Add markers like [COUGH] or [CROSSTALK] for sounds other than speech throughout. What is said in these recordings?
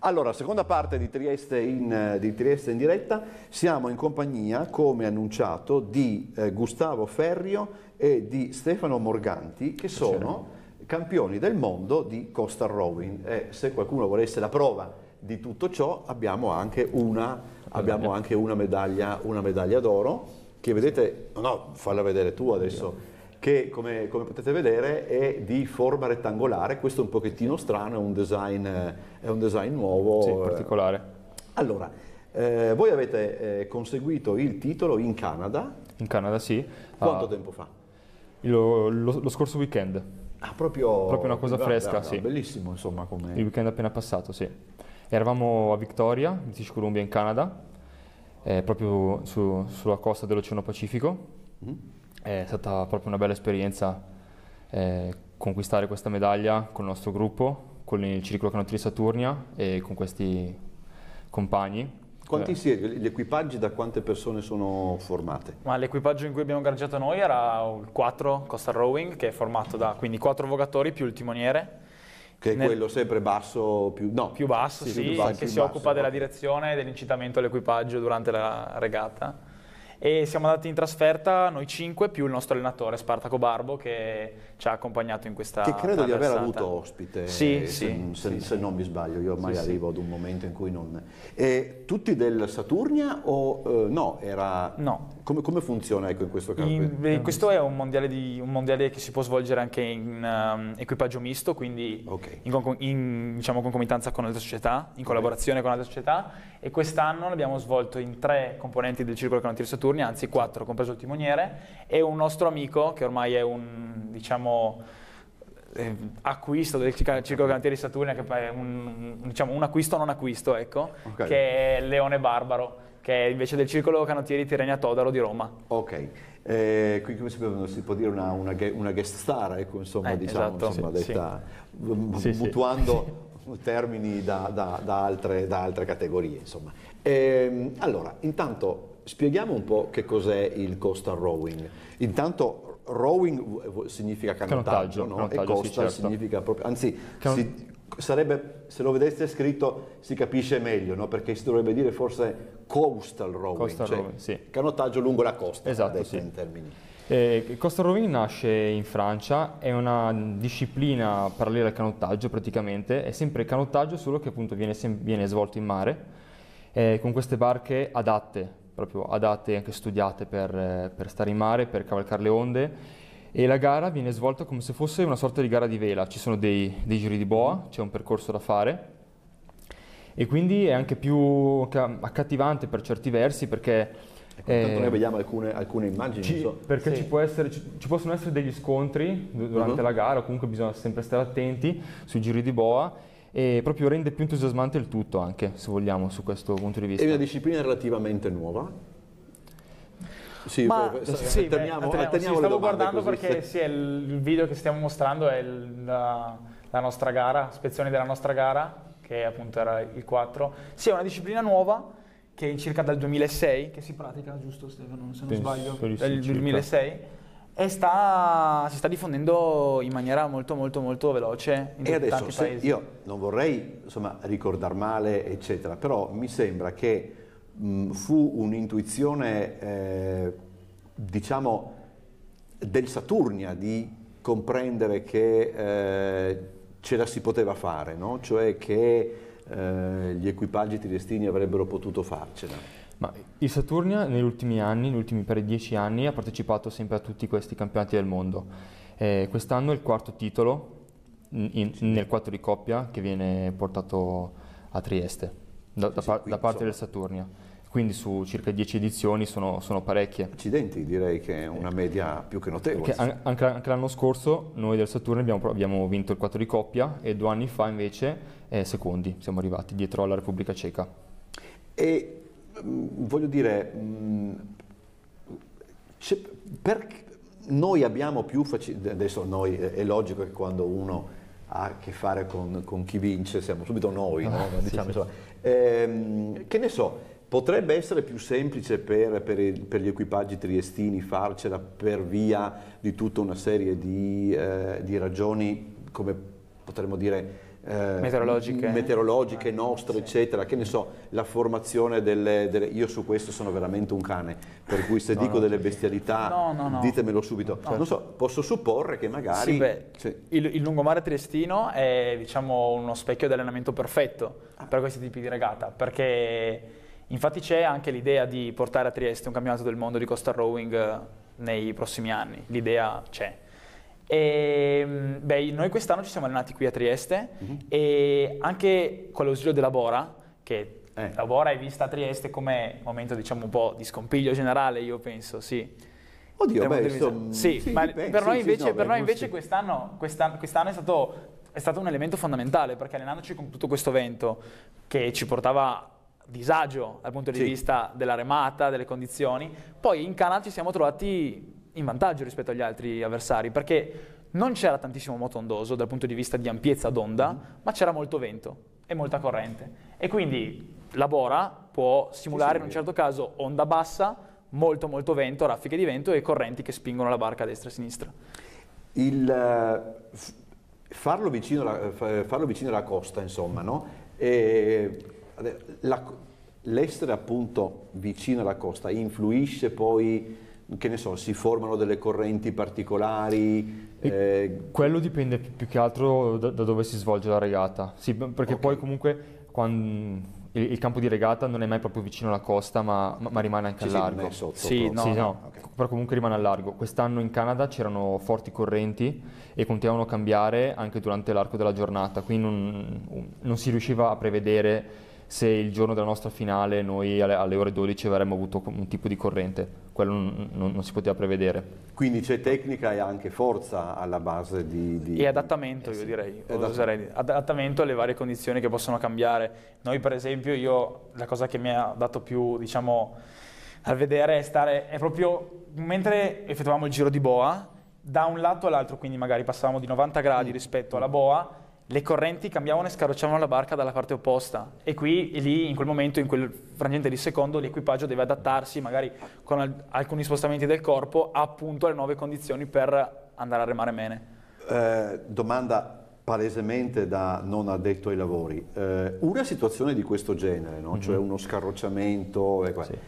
Allora, seconda parte di Trieste, in, eh, di Trieste in, diretta, siamo in compagnia, come annunciato, di eh, Gustavo Ferrio e di Stefano Morganti, che sono campioni del mondo di Costa Rowing. E se qualcuno volesse la prova di tutto ciò, abbiamo anche una, abbiamo eh. anche una medaglia, una medaglia d'oro, che vedete, no, falla vedere tu adesso che come, come, potete vedere è di forma rettangolare, questo è un pochettino strano, è un design, eh, è un design nuovo. Sì, eh. particolare. Allora, eh, voi avete eh, conseguito il titolo in Canada. In Canada, sì. Quanto uh, tempo fa? Lo, lo, lo, scorso weekend. Ah, proprio... Proprio una cosa ah, fresca, guarda, sì. Bellissimo, insomma, come... Il weekend appena passato, sì. Eravamo a Victoria, British Columbia, in Canada, eh, proprio su, sulla costa dell'Oceano Pacifico. Mm è stata proprio una bella esperienza eh, conquistare questa medaglia con il nostro gruppo, con il Circolo di Saturnia e con questi compagni. Quanti eh. siete? Gli equipaggi da quante persone sono formate? Ma l'equipaggio in cui abbiamo gareggiato noi era il 4 Costa Rowing, che è formato da quindi 4 vogatori più il timoniere. Che è Nel... quello sempre basso, più, no. più basso, sì, sì più basso, che si basso, occupa basso. della direzione e dell'incitamento all'equipaggio durante la regata e siamo andati in trasferta noi cinque più il nostro allenatore Spartaco Barbo che ci ha accompagnato in questa Che credo di aver avuto ospite, sì, se, sì, se, sì, se non mi sbaglio, io ormai arrivo ad un momento in cui non... E tutti del Saturnia o eh, no? Era... No, come, come funziona ecco, in questo caso? In, ehm, questo è un mondiale, di, un mondiale, che si può svolgere anche in um, equipaggio misto, quindi okay. in, in diciamo, concomitanza con altre società, in collaborazione okay. con altre società e quest'anno l'abbiamo svolto in tre componenti del Circolo Canottieri Saturni, anzi quattro, compreso il timoniere, e un nostro amico che ormai è un, diciamo, ehm, acquisto del Circo Cantieri Saturnia, che è un, diciamo, un acquisto non acquisto, ecco, okay. che è Leone Barbaro che è invece del Circolo Canottieri Tirrenia Todaro di Roma. Ok, eh, qui come sappiamo si può dire una, una, una guest star, ecco, insomma, eh, diciamo, esatto. insomma, sì, detta, sì. mutuando sì. [LAUGHS] termini da, da, da, altre, da, altre, categorie, insomma. Eh, allora, intanto spieghiamo un po' che cos'è il coastal rowing. Intanto rowing significa canottaggio, canottaggio, no? canottaggio e coastal sì, certo. significa proprio, anzi Can... si sarebbe, se lo vedeste scritto si capisce meglio, no? perché si dovrebbe dire forse coastal rowing, coastal cioè rowing, sì. canottaggio lungo la costa, esatto, sì. in termini. Eh, coastal rowing nasce in Francia, è una disciplina parallela al canottaggio praticamente, è sempre il canottaggio solo che appunto viene, viene svolto in mare, eh, con queste barche adatte, proprio adatte e anche studiate per, eh, per stare in mare, per cavalcare le onde e la gara viene svolta come se fosse una sorta di gara di vela, ci sono dei, dei giri di boa, c'è un percorso da fare e quindi è anche più accattivante per certi versi perché... Intanto ecco, eh, noi vediamo alcune, alcune immagini. Ci, so. Perché sì. ci, essere, ci, ci, possono essere degli scontri durante uh-huh. la gara, comunque bisogna sempre stare attenti sui giri di boa e proprio rende più entusiasmante il tutto anche, se vogliamo, su questo punto di vista. È una disciplina relativamente nuova, sì, Ma, beh, sì atteniamo, atteniamo, atteniamo sì, stavo guardando così, perché sì. il video che stiamo mostrando è la, la, nostra gara, spezione della nostra gara, che appunto era il 4. Sì, è una disciplina nuova che è circa dal 2006 che si pratica, giusto Stefano, se non Penso sbaglio, dal 2006 e sta, si sta diffondendo in maniera molto molto molto veloce in e adesso, tanti paesi. Io non vorrei insomma, ricordar male eccetera, però mi sembra che Mm, fu un'intuizione, eh, diciamo, del Saturnia di comprendere che eh, ce la si poteva fare, no? cioè che eh, gli equipaggi triestini avrebbero potuto farcela. Ma il Saturnia negli ultimi anni, negli ultimi per dieci anni, ha partecipato sempre a tutti questi campionati del mondo. Eh, quest'anno è il quarto titolo in, in, nel quattro di coppia che viene portato a Trieste da, da, par, da parte del Saturnia quindi su circa 10 edizioni sono, sono, parecchie. Accidenti, direi che è una media più che notevole. An anche, anche l'anno scorso noi del Saturno abbiamo, abbiamo, vinto il 4 di coppia e due anni fa invece eh, secondi siamo arrivati dietro alla Repubblica Ceca. E mh, mm, voglio dire, mh, mm, perché noi abbiamo più facilità, adesso noi, è logico che quando uno ha a che fare con, con chi vince siamo subito noi, ah, no? diciamo, sì, sì. Insomma, ehm, che ne so, Potrebbe essere più semplice per, per, il, per, gli equipaggi triestini farcela per via di tutta una serie di, eh, di ragioni, come potremmo dire, eh, meteorologiche, meteorologiche ah, nostre, sì. eccetera. Che ne so, la formazione delle, delle, Io su questo sono veramente un cane, per cui se no, dico no. delle bestialità, no, ditemelo subito. Non so, posso supporre che magari. Sì, beh, sì. Il, il, lungomare triestino è diciamo uno specchio di allenamento perfetto ah. per questi tipi di regata, perché Infatti c'è anche l'idea di portare a Trieste un campionato del mondo di costa rowing eh, nei prossimi anni, l'idea c'è. E, ehm, beh, noi quest'anno ci siamo allenati qui a Trieste mm -hmm. e anche con l'ausilio della Bora, che eh. la Bora è vista a Trieste come momento diciamo un po' di scompiglio generale, io penso, sì. Oddio, beh, sono... sì, sì, ma beh, per, noi invece, no, per noi invece, quest'anno, quest'anno quest è, stato, è stato un elemento fondamentale perché allenandoci con tutto questo vento che ci portava disagio dal punto di sì. vista della remata, delle condizioni. Poi in Canada ci siamo trovati in vantaggio rispetto agli altri avversari perché non c'era tantissimo moto ondoso dal punto di vista di ampiezza d'onda, mm. ma c'era molto vento e molta corrente. E quindi la Bora può simulare sì, sì, in un certo caso onda bassa, molto molto vento, raffiche di vento e correnti che spingono la barca a destra e a sinistra. Il, eh, farlo, vicino alla, eh, farlo, vicino alla, costa, insomma, no? E l'essere appunto vicino alla costa influisce poi che ne so, si formano delle correnti particolari. Eh... Quello dipende più che altro da, da, dove si svolge la regata. Sì, perché okay. poi comunque quando, il, campo di regata non è mai proprio vicino alla costa, ma, ma rimane anche sì, a largo. sotto, sì, no, sì, no. Okay. però comunque rimane a largo. Quest'anno in Canada c'erano forti correnti e continuavano a cambiare anche durante l'arco della giornata, quindi non, non si riusciva a prevedere se il giorno della nostra finale noi alle, alle ore 12 avremmo avuto un tipo di corrente, quello non, non, non si poteva prevedere. Quindi c'è tecnica e anche forza alla base di... di... E adattamento, eh io direi, adattamento. adattamento alle varie condizioni che possono cambiare. Noi per esempio, io la cosa che mi ha dato più, diciamo, al vedere è stare, è proprio mentre effettuavamo il giro di boa, da un lato all'altro, quindi magari passavamo di 90 gradi mm. rispetto alla boa, le correnti cambiavano e scarrocciavano la barca dalla parte opposta e qui e lì in quel momento, in quel frangente di secondo, l'equipaggio deve adattarsi magari con al- alcuni spostamenti del corpo appunto alle nuove condizioni per andare a remare bene. Eh, domanda palesemente da non addetto ai lavori. Eh, una situazione di questo genere, no? mm-hmm. cioè mhm. uno scarrocciamento, e sì.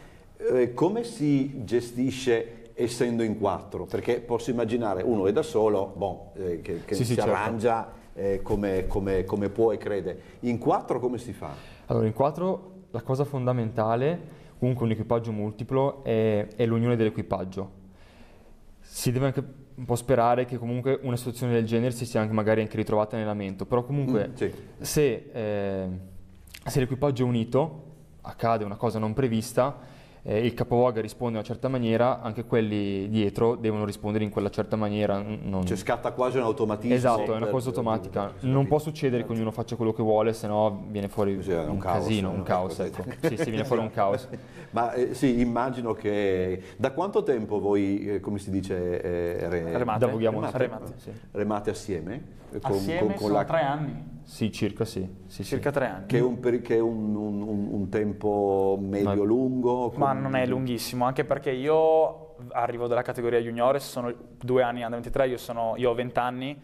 eh, come si gestisce essendo in quattro? Perché posso immaginare uno è da solo, bon, eh, che, che sì, si sì, certo. arrangia... Certo eh, come, come, come può e crede. In quattro come si fa? Allora, in quattro la cosa fondamentale, comunque un equipaggio multiplo, è, è l'unione dell'equipaggio. Si deve anche un po' sperare che comunque una situazione del genere si sia anche magari anche ritrovata in allenamento, però comunque mm, sì. se, eh, se l'equipaggio è unito, accade una cosa non prevista, eh, il capovolga risponde in una certa maniera, anche quelli dietro devono rispondere in quella certa maniera. Non... Cioè scatta quasi un automatismo. Esatto, è una certo, cosa certo, automatica. Certo, non può succedere che ognuno faccia quello che vuole, se no viene fuori cioè, un, un caos, casino, un caos. Ecco. sì, sì, viene fuori un caos. [LAUGHS] Ma eh, sì, immagino che... Da quanto tempo voi, eh, come si dice, eh, eh re... remate. Remate. remate. Sì. remate assieme? Eh, con, assieme con, con la... tre anni. Sì, circa sì. sì circa sì. tre anni. Che è un, che è un, un, un tempo medio-lungo? Ma non è lunghissimo, anche perché io arrivo dalla categoria juniores, sono due anni, anno 23, io, sono, io ho 20 anni,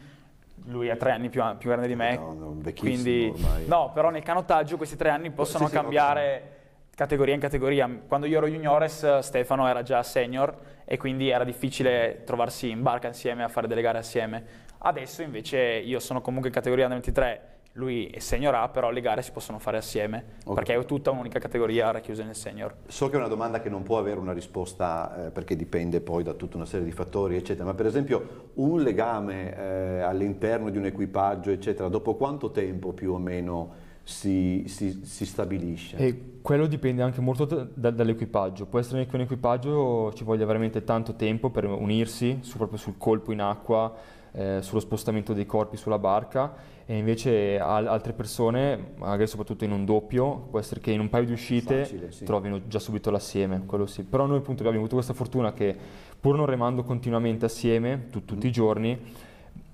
lui ha tre anni più, più grande di me, no, no, quindi ormai. no, però nel canottaggio questi tre anni possono sì, cambiare sì, categoria in categoria. Quando io ero juniores Stefano era già senior e quindi era difficile trovarsi in barca insieme a fare delle gare assieme. Adesso invece io sono comunque in categoria 23 lui è però le gare si possono fare assieme, okay. perché è tutta un'unica categoria racchiusa nel senior. So che è una domanda che non può avere una risposta, eh, perché dipende poi da tutta una serie di fattori, eccetera, ma per esempio un legame eh, all'interno di un equipaggio, eccetera, dopo quanto tempo più o meno si, si, si stabilisce? E quello dipende anche molto da, da, dall'equipaggio, può essere che un equipaggio ci voglia veramente tanto tempo per unirsi su, proprio sul colpo in acqua, eh, sullo spostamento dei corpi sulla barca e invece al- altre persone, magari soprattutto in un doppio, può essere che in un paio di uscite Facile, sì. trovino già subito l'assieme, quello sì. Però noi appunto abbiamo avuto questa fortuna che pur non remando continuamente assieme tu- tutti mm. i giorni,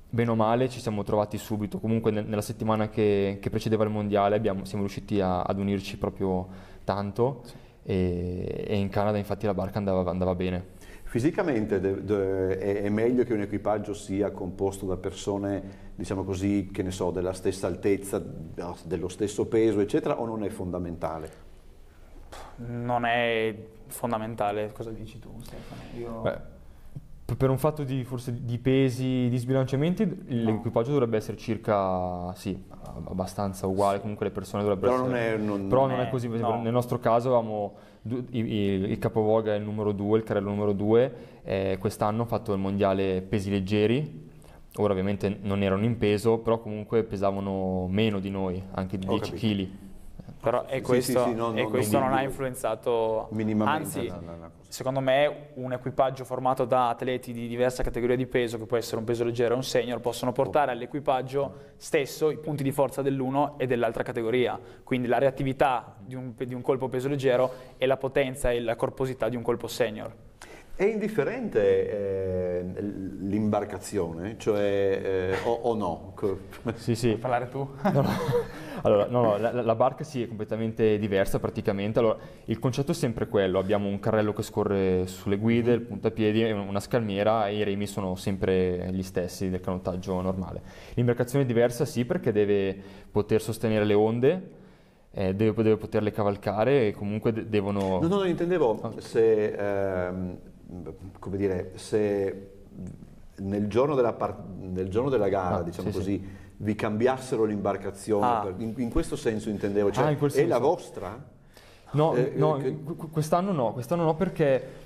bene o male ci siamo trovati subito, comunque ne- nella settimana che-, che, precedeva il mondiale abbiamo- siamo riusciti a- ad unirci proprio tanto. Sì. E, e, in Canada infatti la barca andava, andava bene. Fisicamente de, de, è, è, meglio che un equipaggio sia composto da persone, diciamo così, che ne so, della stessa altezza, dello stesso peso, eccetera, o non è fondamentale? Non è fondamentale, cosa dici tu Stefano? Io... Beh per un fatto di, forse, di pesi, di sbilanciamenti, l'equipaggio dovrebbe essere circa, sì, abbastanza uguale, comunque le persone dovrebbero però essere... Non è, non però non è, è così, no. nel nostro caso avevamo du- i, il capovolga è il numero 2, il carrello numero 2, eh, quest'anno ho fatto il mondiale pesi leggeri, ora ovviamente non erano in peso, però comunque pesavano meno di noi, anche di 10 kg. Però e questo, sì, sì, no, e no, questo non, non, ha influenzato minimamente. Anzi, no, secondo me un equipaggio formato da atleti di diversa categoria di peso, che può essere un peso leggero o un senior, possono portare oh. all'equipaggio stesso i punti di forza dell'uno e dell'altra categoria. Quindi la reattività di un, di un colpo peso leggero e la potenza e la corposità di un colpo senior. È indifferente eh, l'imbarcazione, cioè eh, o, o, no? Sì, sì. Vuoi parlare tu? No, no. Allora, no, no, la, la, barca sì è completamente diversa praticamente. Allora, il concetto è sempre quello, abbiamo un carrello che scorre sulle guide, mhm. il puntapiedi, una scalmiera e i remi sono sempre gli stessi del canottaggio normale. L'imbarcazione è diversa sì perché deve poter sostenere le onde, eh, deve, deve, poterle cavalcare e comunque de devono... No, no, intendevo okay. Ah. se, ehm, come dire, se nel giorno della, nel giorno della gara, ah, diciamo sì, così, sì vi cambiassero l'imbarcazione. Ah. in, in, questo senso intendevo, cioè, ah, in è la vostra? No, eh, no eh, che... quest'anno no, quest'anno no perché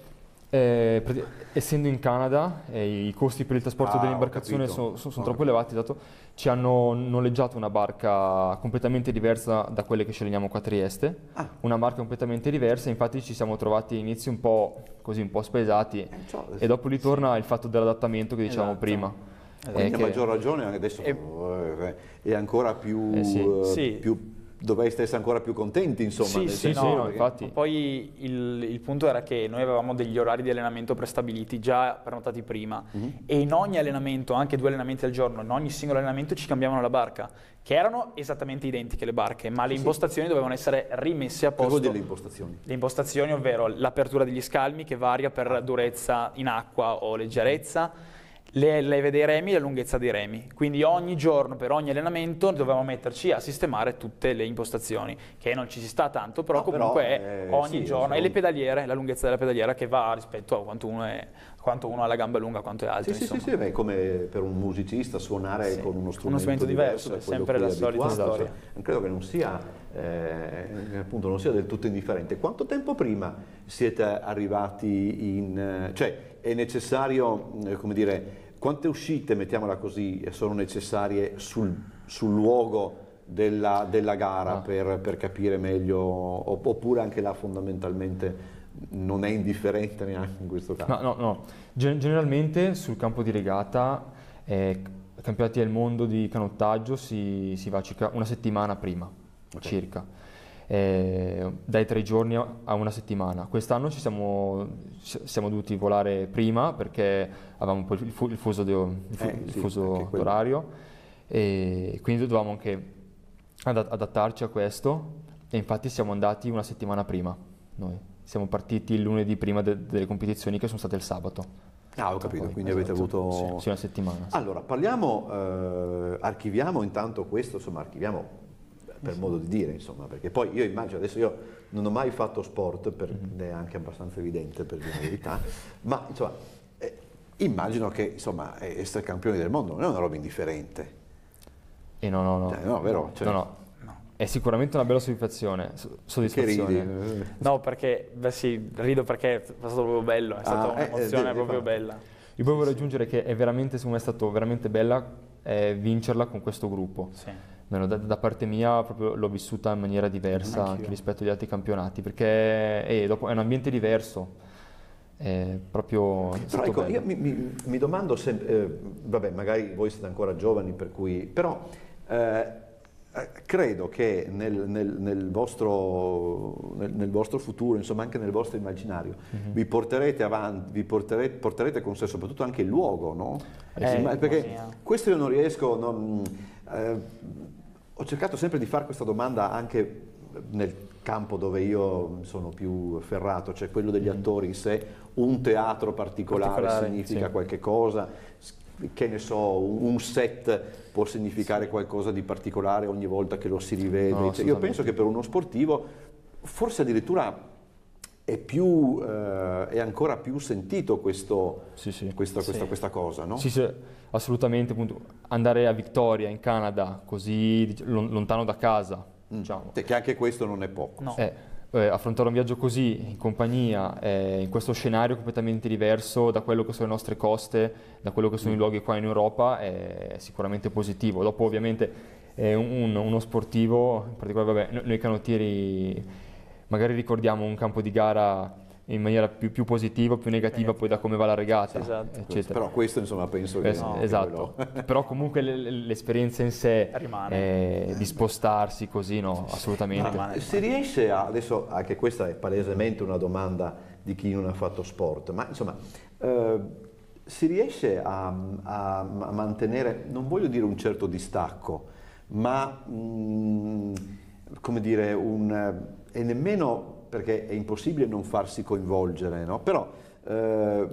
eh, essendo in Canada eh, i costi per il trasporto ah, dell'imbarcazione sono, sono, sono troppo elevati, dato ci hanno noleggiato una barca completamente diversa da quelle che scegliamo qua a Trieste, ah. una barca completamente diversa, infatti ci siamo trovati inizi un po' così, un po' spesati eh, cioè, e dopo ritorna sì. il fatto dell'adattamento che diciamo esatto. prima. Eh, che... maggior ragione adesso è, eh, è ancora più, eh sì. Eh, sì. più dovreste essere ancora più contenti, insomma. Sì, sì, senso, no, perché... Poi il, il, punto era che noi avevamo degli orari di allenamento prestabiliti, già prenotati prima, mm-hmm. e in ogni allenamento, anche due allenamenti al giorno, in ogni singolo allenamento ci cambiavano la barca, che erano esattamente identiche le barche, ma le sì. impostazioni dovevano essere rimesse a posto. Cosa vuol dire le impostazioni? Le impostazioni, ovvero l'apertura degli scalmi che varia per ah. durezza in acqua o leggerezza, le, leve dei remi e la lunghezza dei remi. Quindi ogni giorno, per ogni allenamento, dovevamo metterci a sistemare tutte le impostazioni, che non ci si sta tanto, però no, ah, comunque però, è eh, ogni sì, giorno. E le pedaliere, la lunghezza della pedaliera che va rispetto a quanto uno è quanto uno ha la gamba lunga, quanto è alto. Sì, insomma. sì, sì, beh, come per un musicista suonare sì. con uno strumento, uno strumento diverso, diverso è sempre la solita abituato. storia. Eh, credo che non sia, eh, appunto, non sia del tutto indifferente. Quanto tempo prima siete arrivati in... Eh, cioè è necessario, eh, come dire, quante uscite, mettiamola così, sono necessarie sul, sul luogo? Della, della, gara ah. per, per, capire meglio, oppure anche là fondamentalmente non è indifferente neanche in questo caso. No, no, no. generalmente sul campo di regata, eh, campionati del mondo di canottaggio si, si, va circa una settimana prima, okay. circa. Eh, dai tre giorni a una settimana. Quest'anno ci siamo, siamo dovuti volare prima perché avevamo un po' il, fu- il fuso, de- il fu- eh, il fuso sì, orario e quindi dovevamo anche adattarci a questo e infatti siamo andati una settimana prima noi siamo partiti il lunedì prima de- delle competizioni che sono state il sabato. Ah, ho capito, Poi, quindi esatto, avete avuto... Sì, sì, una settimana. Sì. Allora, parliamo, eh, archiviamo intanto questo, insomma, archiviamo per modo di dire, insomma, perché poi io immagino, adesso io non ho mai fatto sport, per, mm-hmm. è anche abbastanza evidente per la verità, [LAUGHS] ma insomma, eh, immagino che insomma, essere campioni del mondo non è una roba indifferente. E eh, no, no, no. Cioè, no, vero? Cioè, no, no, è sicuramente una bella soddisfazione. soddisfazione. ridi? Eh. No, perché beh, sì, rido perché è stato proprio bello, è stata ah, eh, un'emozione eh, proprio bella. Io poi vorrei aggiungere che è veramente, secondo me, è stato veramente bella eh, vincerla con questo gruppo. Sì. Meno da, da, parte mia proprio l'ho vissuta in maniera diversa Anch'io. anche rispetto agli altri campionati, perché eh, dopo, è un ambiente diverso. È proprio però ecco, io mi, mi, mi domando se, eh, vabbè, magari voi siete ancora giovani, per cui, però eh, eh, credo che nel, nel, nel, vostro, nel, vostro, futuro, insomma anche nel vostro immaginario, mm-hmm. vi porterete avanti, vi porterete, porterete, con sé soprattutto anche il luogo, no? Eh, perché mia. questo io non riesco, non, eh, ho cercato sempre di fare questa domanda anche nel campo dove io sono più ferrato, cioè quello degli mm-hmm. attori in sé, un teatro particolare, particolare significa sì. qualche cosa, che ne so, un set può significare qualcosa di particolare ogni volta che lo si rivede. No, cioè, io penso che per uno sportivo forse addirittura è, più, eh, è ancora più sentito questo, sì, sì. Questa, questa, sì. questa, cosa, no? Sì, sì, assolutamente. Appunto, andare a Vittoria in Canada, così lontano da casa, mm. diciamo. Che anche questo non è poco. No. Eh eh, affrontare un viaggio così in compagnia, eh, in questo scenario completamente diverso da quello che sono le nostre coste, da quello che sono i luoghi qua in Europa, è sicuramente positivo. Dopo ovviamente un, uno sportivo, in particolare vabbè, noi canottieri magari ricordiamo un campo di gara in maniera più, più positiva, più negativa poi da come va la regata, esatto. eccetera. Però questo insomma penso che... Es- no, esatto, quello... [LAUGHS] però comunque l- l'esperienza in sé eh, di spostarsi così no, assolutamente. No, ma si riesce a, adesso anche questa è palesemente una domanda di chi non ha fatto sport, ma insomma eh, si riesce a, a, mantenere, non voglio dire un certo distacco, ma mh, mm, come dire un... e nemmeno perché è impossibile non farsi coinvolgere, no? però eh,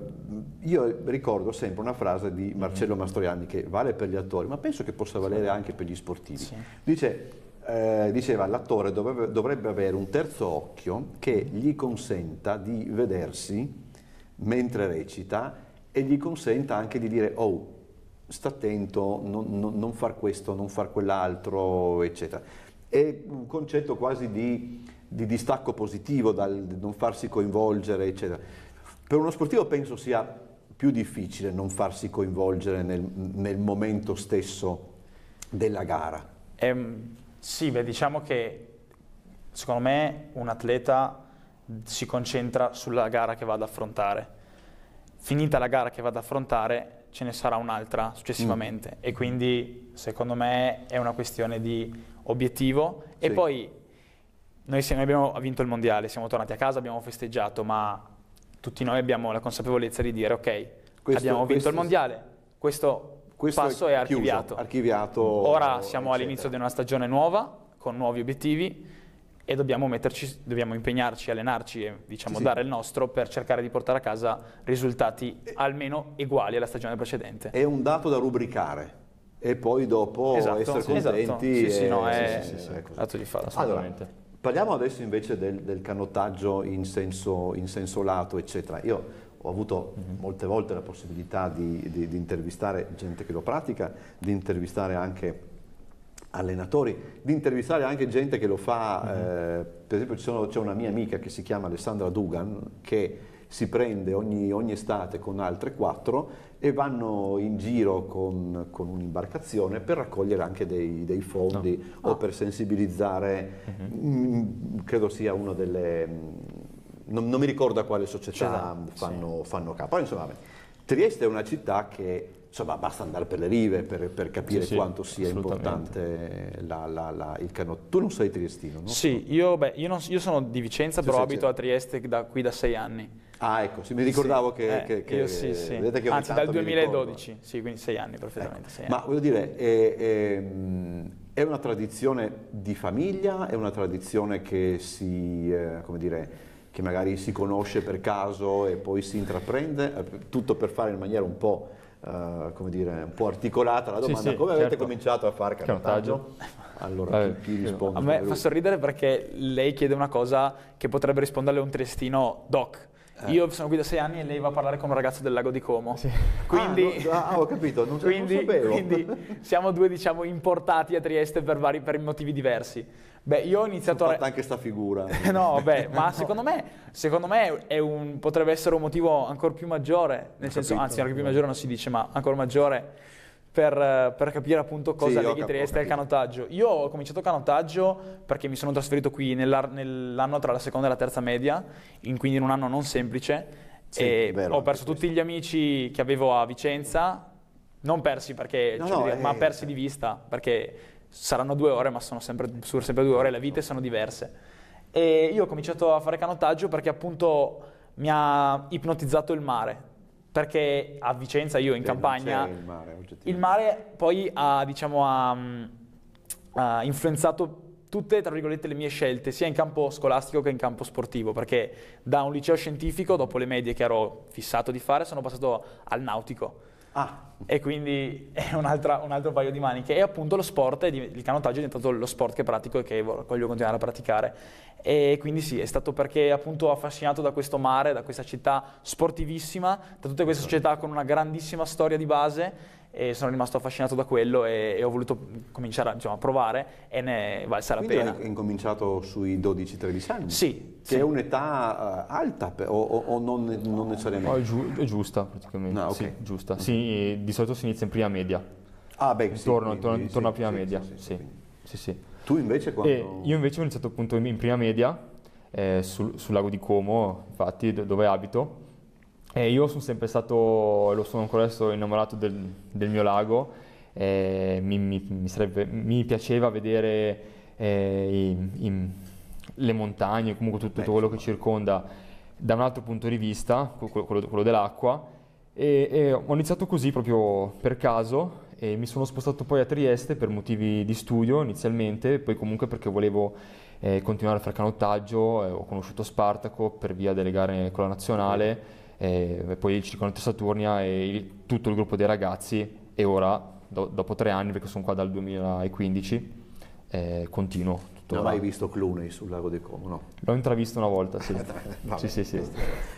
io ricordo sempre una frase di mm-hmm. Marcello Mastroianni che vale per gli attori, ma penso che possa valere anche per gli sportivi. Sì. Dice, eh, diceva l'attore dovrebbe, dovrebbe avere un terzo occhio che gli consenta di vedersi mentre recita e gli consenta anche di dire oh, sta attento, non, non, non far questo, non far quell'altro, eccetera. È un concetto quasi di di distacco positivo, dal non farsi coinvolgere, eccetera. Per uno sportivo penso sia più difficile non farsi coinvolgere nel, nel momento stesso della gara. Ehm, sì, beh, diciamo che secondo me un atleta si concentra sulla gara che va ad affrontare. Finita la gara che va ad affrontare, ce ne sarà un'altra successivamente mm. e quindi secondo me è una questione di obiettivo sì. e poi noi, noi abbiamo vinto il mondiale, siamo tornati a casa, abbiamo festeggiato, ma tutti noi abbiamo la consapevolezza di dire ok, questo, abbiamo vinto il mondiale, questo, questo passo è, chiuso, archiviato. archiviato. Ora eh, siamo all'inizio di una stagione nuova, con nuovi obiettivi e dobbiamo, metterci, dobbiamo impegnarci, allenarci e diciamo, sì, dare il nostro per cercare di portare a casa risultati e, almeno uguali alla stagione precedente. È un dato da rubricare e poi dopo esatto, essere esatto. contenti. Esatto. Sì, sì, no, è sì, sì, sì, sì, dato di fare assolutamente. Allora, Parliamo adesso invece del, del canottaggio in senso, in senso, lato, eccetera. Io ho avuto molte volte la possibilità di, di, di intervistare gente che lo pratica, di intervistare anche allenatori, di intervistare anche gente che lo fa, mm-hmm. eh, per esempio c'è una mia amica che si chiama Alessandra Dugan che si prende ogni, ogni estate con altre quattro e vanno in giro con, con un'imbarcazione per raccogliere anche dei, dei fondi no. o ah. per sensibilizzare, uh-huh. Mhm. mh, mm, mm, credo sia una delle, mm, non, non, mi ricordo a quale società esatto, fanno, sì. fanno capo, però insomma Trieste è una città che insomma basta andare per le rive per, per capire sì, quanto sia importante la, la, la, il canotto. Tu non sei triestino, no? Sì, io, beh, io, non, io sono di Vicenza, sì, però abito a Trieste da, qui da sei anni. Ah ecco, sì, mi ricordavo che, eh, che, che, Io sì, sì. Vedete che Anzi, dal 2012, sì, quindi sei anni perfettamente. Ecco. Sei anni. Ma voglio dire, è, è, è, una tradizione di famiglia, è una tradizione che si, eh, come dire, che magari si conosce per caso e poi si intraprende, eh, tutto per fare in maniera un po' uh, come dire, un po' articolata la domanda. Sì, sì, come certo. avete cominciato a fare canottaggio? Allora, chi, chi risponde? A me fa sorridere perché lei chiede una cosa che potrebbe risponderle un triestino doc eh. Io sono qui da sei anni e lei va a parlare con un ragazzo del lago di Como. Sì. Quindi, ah, no, ah, ho capito, non, quindi, non sapevo. Quindi siamo due, diciamo, importati a Trieste per, vari, per motivi diversi. Beh, io ho iniziato... Ho fatto a... anche sta figura. [LAUGHS] no, beh, ma no. secondo me, secondo me un, potrebbe essere un motivo ancora più maggiore, nel ho senso, capito. anzi, ancora più maggiore non si dice, ma ancora maggiore per, eh, per, capire appunto cosa sì, leghi Trieste al canottaggio. Io ho cominciato canottaggio perché mi sono trasferito qui nell'anno tra la seconda e la terza media, in, quindi in un anno non semplice. Sì, e vero, ho perso tutti gli amici che avevo a Vicenza, non persi perché, no, cioè, no, dire, eh, ma persi di vista, perché saranno due ore, ma sono sempre, sono sempre due ore, le vite sono diverse. E io ho cominciato a fare canottaggio perché appunto mi ha ipnotizzato il mare perché a Vicenza, io in campagna, il mare, il mare, poi ha, diciamo, ha, ha influenzato tutte, tra virgolette, le mie scelte, sia in campo scolastico che in campo sportivo, perché da un liceo scientifico, dopo le medie che ero fissato di fare, sono passato al nautico. Ah. E quindi [LAUGHS] è un altro paio di maniche. E appunto lo sport, il canottaggio è diventato lo sport che pratico e che voglio continuare a praticare. E quindi sì, è stato perché appunto affascinato da questo mare, da questa città sportivissima, da tutte queste esatto. società con una grandissima storia di base e sono rimasto affascinato da quello e, e ho voluto cominciare a, diciamo, provare e ne valsa la Quindi pena. Hai incominciato sui 12-13 anni? Sì. Che sì. è un'età eh, alta per, o, o, non, non necessariamente? No, è, giu- è, giusta praticamente. No, ah, okay. sì, giusta. Mm. Sì, di solito si inizia in prima media. Ah beh, intorno, sì, intorno, sì, a prima media, sì. sì. sì. Tu invece quando... E io invece ho iniziato certo appunto in prima media, eh, sul, sul, lago di Como, infatti, dove abito. E eh, io sono sempre stato, e lo sono ancora adesso, innamorato del, del mio lago. Eh, mi, mi, mi, sarebbe, mi, piaceva vedere eh, i, i, le montagne, comunque tutto, tutto, quello che circonda da un altro punto di vista, quello, quello dell'acqua. E, e ho iniziato così proprio per caso, e mi sono spostato poi a Trieste per motivi di studio inizialmente, poi comunque perché volevo eh, continuare a fare canottaggio, eh, ho conosciuto Spartaco per via delle gare con la nazionale, eh, poi il Circonetto Saturnia e il, tutto il gruppo dei ragazzi e ora, do, dopo tre anni, perché sono qua dal 2015, eh, continuo. Non hai mai visto Cluny sul lago di Como, no? L'ho intravisto una volta, sì. [LAUGHS] Vabbè, sì, sì, sì.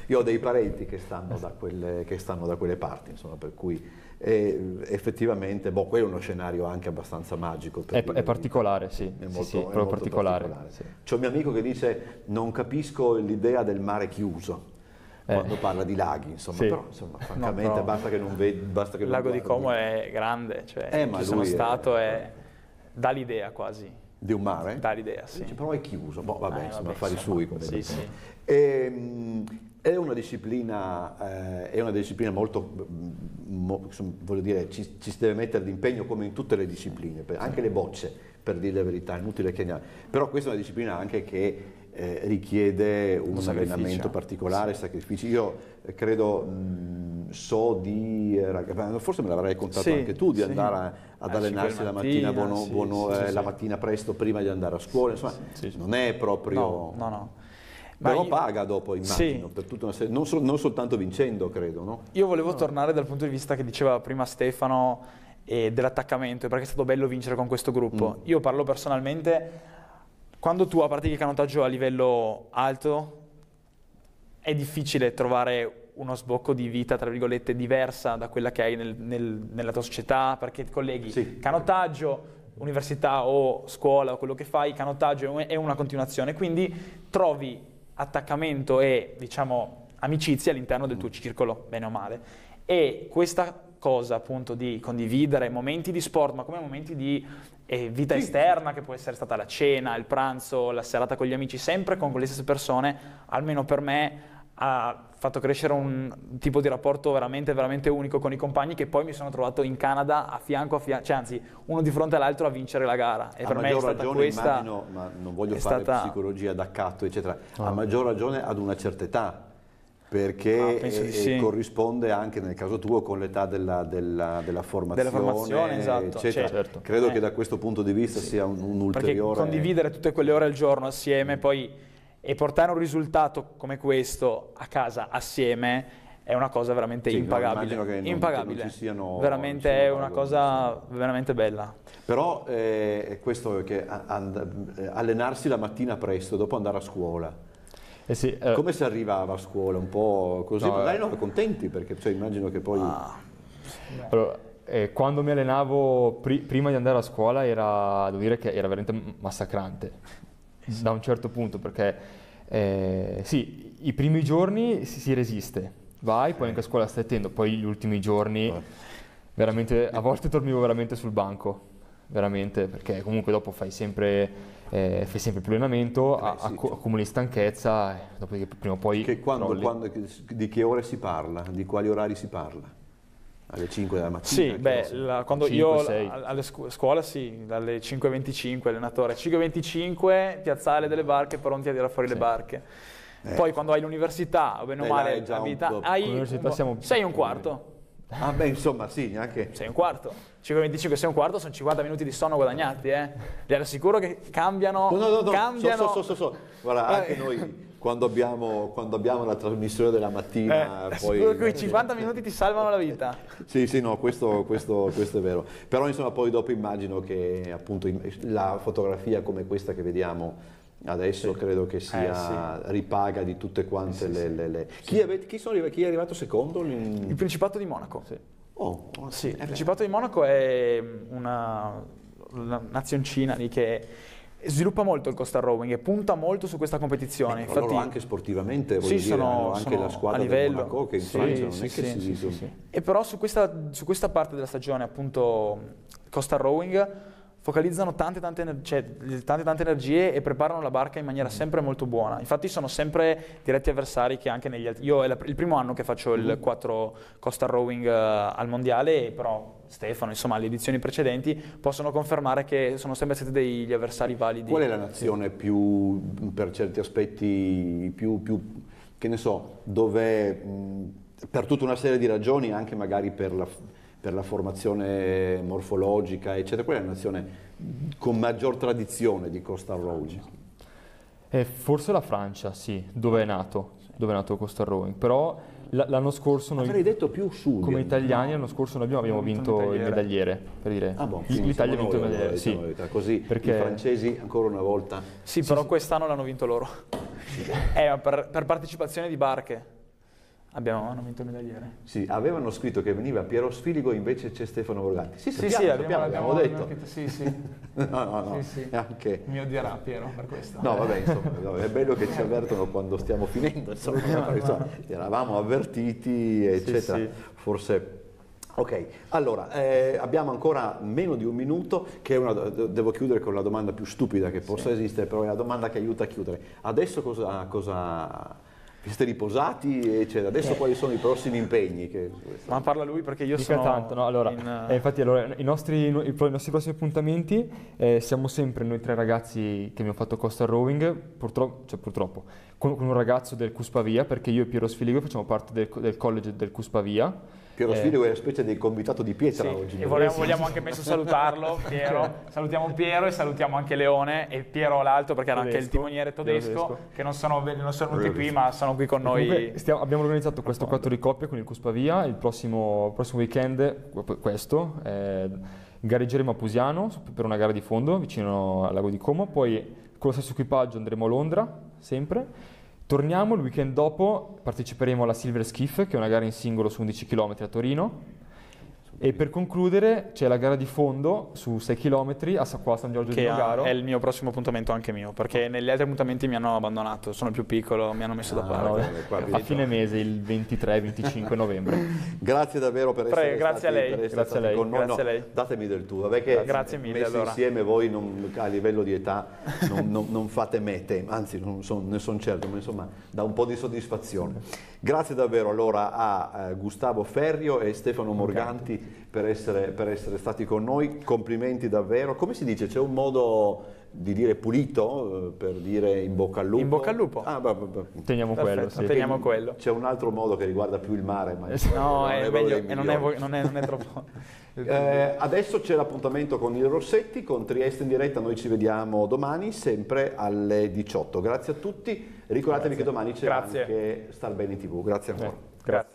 Io ho dei parenti che stanno, da quelle, che stanno da quelle parti, insomma, per cui e effettivamente boh, quello è uno scenario anche abbastanza magico. È, è, particolare, sì. È molto, sì, sì, è molto particolare. particolare. Sì. C'è un mio amico che dice non capisco l'idea del mare chiuso. Eh. Quando parla di laghi, insomma, sì. però insomma, francamente no, però basta che non vedi. Il lago di Como è grande, cioè eh, ci sono stato è... e dà l'idea quasi di un mare? Dall'idea, sì. Dice, però è chiuso, boh, vabbè, eh, insomma, affari suoi. sui. Come sì, sì. E, ehm, è, una eh, è una disciplina, molto, mm, mo, voglio dire, ci, ci si deve mettere d'impegno come in tutte le discipline, anche le bocce, per dire la verità, è inutile che Però questa è una disciplina anche che eh, richiede un, allenamento particolare, sì. sacrifici. Io eh, credo, mh, mm, so di, eh, forse me l'avrai contato sì, anche tu, di sì. andare a, eh, ad a allenarsi la mattina, buono, buono, eh, la mattina presto prima di andare a scuola, insomma non è proprio... No, no, no. Ma Però io... paga dopo, immagino, per tutta una serie, non, so, non soltanto vincendo, credo. No? Io volevo no. tornare dal punto di vista che diceva prima Stefano, dell'attaccamento, perché è stato bello vincere con questo gruppo. Mm. Io parlo personalmente quando tu pratichi canottaggio a livello alto è difficile trovare uno sbocco di vita, tra virgolette, diversa da quella che hai nel, nel, nella tua società, perché colleghi sì. canottaggio, università o scuola o quello che fai, canottaggio è una continuazione, quindi trovi attaccamento e, diciamo, amicizia all'interno del tuo mm. circolo, bene o male. E questa cosa appunto di condividere momenti di sport, ma come momenti di eh, vita sì. esterna, che può essere stata la cena, il pranzo, la serata con gli amici, sempre con quelle stesse persone, almeno per me ha fatto crescere un tipo di rapporto veramente, veramente unico con i compagni che poi mi sono trovato in Canada a fianco a fianco, cioè anzi uno di fronte all'altro a vincere la gara. E a per me è stata ragione, questa... Immagino, ma non voglio fare stata... psicologia d'accatto, eccetera, ah. a maggior ragione ad una certa età perché ah, e, eh, sì. corrisponde anche nel caso tuo con l'età della, della, della, formazione, della formazione esatto. Cioè, certo. credo eh. che da questo punto di vista sì. sia un, un ulteriore condividere tutte quelle ore al giorno assieme mm. poi, e portare un risultato come questo a casa assieme è una cosa veramente sì, impagabile. Non, non, impagabile. Non siano, veramente è una cosa veramente bella. Però eh, questo che a, allenarsi la mattina presto, dopo andare a scuola, eh sì, eh. Come si arrivava a scuola? Un po' così? No, eh. Magari non contenti perché cioè, immagino che poi... Ah. Allora, eh, quando mi allenavo pri prima di andare a scuola era, devo dire che era veramente massacrante, eh sì. da un certo punto, perché eh, sì, i primi giorni si, si resiste, vai, poi anche a scuola stai attento, poi gli ultimi giorni certo. veramente, a volte dormivo veramente sul banco, veramente, perché comunque dopo fai sempre eh, fai sempre più allenamento, eh, sì, acc- accumuli stanchezza, dopodiché prima o poi... Che quando, quando, di che ore si parla? Di quali orari si parla? Alle 5 della mattina? Sì, beh, la, quando 5, io 6. alle scu- scuola sì, dalle 5.25 allenatore, 5.25 piazzale delle barche, pronti a tirare fuori sì. le barche. Eh. Poi quando hai l'università, o bene o eh, male, la vita, hai un, sei un quarto. Ah beh, insomma, sì, neanche... Sei un quarto. 5,25 sei un quarto, sono 50 minuti di sonno guadagnati, eh. Vi assicuro che cambiano... No, no, no, no. cambiano... So, so, so, so. Guarda, eh. anche noi quando abbiamo, quando abbiamo, la trasmissione della mattina... Eh, poi... Quei 50 minuti ti salvano la vita. sì, sì, no, questo, questo, questo, è vero. Però insomma poi dopo immagino che appunto la fotografia come questa che vediamo adesso sì. credo che sia eh, sì. ripaga di tutte quante le... le, le... Chi, è, chi, sono, chi, è, arrivato secondo? Il Principato di Monaco. Oh, oh, sì, eh il Principato di Monaco è una, una nazioncina lì che sviluppa molto il Costa Rowing e punta molto su questa competizione. Beh, Infatti, anche sportivamente, sì, dire, sono, anche sono la squadra di Monaco che in sì, Francia non sì, è sì, che si sì, E però su questa, su questa parte della stagione, appunto, Costa Rowing focalizzano tante tante, ener- cioè, tante tante, energie e preparano la barca in maniera sempre molto buona. Infatti sono sempre diretti avversari che anche negli altri... Io è la, il primo anno che faccio il 4 mm-hmm. Costa Rowing uh, al mondiale, però Stefano, insomma, le edizioni precedenti possono confermare che sono sempre stati degli avversari validi. Qual è la nazione più, per certi aspetti, più, più che ne so, dove mh, per tutta una serie di ragioni, anche magari per la per la formazione morfologica, eccetera. Quella è la nazione con maggior tradizione di Costa-Rowing. Eh, forse la Francia, sì, dove è nato, sì. dove è nato Costa-Rowing, però l'anno scorso noi... Avrei detto più su. Come italiani l'anno scorso noi abbiamo, abbiamo vinto, il medagliere, per dire. Ah, boh, L'Italia ha vinto il medagliere, eh, sì. Così Perché... i francesi ancora una volta... Sì, sì però sì. quest'anno l'hanno vinto loro. eh, per, per partecipazione di barche. Abbiamo hanno vinto il medagliere. Sì, avevano scritto che veniva Piero Sfiligo invece c'è Stefano Borgatti. Sì, sì, sappiamo, sì, sappiamo, abbiamo, abbiamo, detto. detto. Sì, sì. [LAUGHS] no, no, no. Sì, sì. Anche... Mi odierà Piero per questo. No, vabbè, insomma, è bello che ci avvertono quando stiamo finendo, insomma, [LAUGHS] no, insomma eravamo avvertiti, eccetera. Sì, sì. Forse Ok, allora eh, abbiamo ancora meno di un minuto, che una, devo chiudere con la domanda più stupida che possa sì. esistere, però è una domanda che aiuta a chiudere. Adesso cosa, cosa vi siete riposati, eccetera. Adesso okay. Eh. quali sono i prossimi impegni? Che... Ma parla lui perché io Dica sono... tanto, no? Allora, in... eh, infatti allora, i, nostri, i, i, nostri, prossimi appuntamenti eh, siamo sempre noi tre ragazzi che abbiamo fatto Costa Rowing, purtroppo, cioè purtroppo, con, con, un ragazzo del Cuspavia, perché io e Piero Sfiligo facciamo parte del, del college del Cuspavia, Piero eh. Sfido è una specie di convitato di pietra sì, oggi. E vogliamo, vogliamo anche penso salutarlo, [LAUGHS] Piero. Certo. Salutiamo Piero e salutiamo anche Leone e Piero l'alto perché era anche il timoniere tedesco, che non sono, non sono venuti qui ma sono qui con noi. Comunque, stiamo, abbiamo organizzato questo quattro di coppia con il Cuspavia, il prossimo, prossimo weekend, questo, eh, gareggeremo a Pusiano per una gara di fondo vicino al lago di Como, poi con lo stesso equipaggio andremo a Londra sempre Torniamo il weekend dopo, parteciperemo alla Silver Skiff, che è una gara in singolo su 11 km a Torino. E per concludere c'è la gara di fondo su 6 km a Sacqua San Giorgio che di Nogaro. È il mio prossimo appuntamento anche mio, perché negli altri appuntamenti mi hanno abbandonato, sono più piccolo, mi hanno messo ah, da parte. No, a fine mese, il 23-25 novembre. [LAUGHS] grazie davvero per essere stato grazie stati, a lei. Grazie a lei. con noi. No, lei. Datemi del tuo, perché grazie mille, messo allora. insieme voi non, a livello di età non, non, non fate mete, anzi son, ne sono certo, ma insomma da un po' di soddisfazione. Grazie davvero allora a eh, Gustavo Ferrio e Stefano Morganti per essere, per essere stati con noi, complimenti davvero. Come si dice, c'è un modo di dire pulito eh, per dire in bocca al lupo. In bocca al lupo. Ah, bah, bah, bah. Teniamo Perfetto, quello. Sì. C'è un altro modo che riguarda più il mare, ma eh, no, è, è meglio, non è, non, è, non è troppo. [LAUGHS] eh, adesso c'è l'appuntamento con il Rossetti, con Trieste in diretta. Noi ci vediamo domani, sempre alle 18. Grazie a tutti. Ricordatevi grazie. che domani c'è anche Star Bene TV. Grazie ancora. Eh, grazie.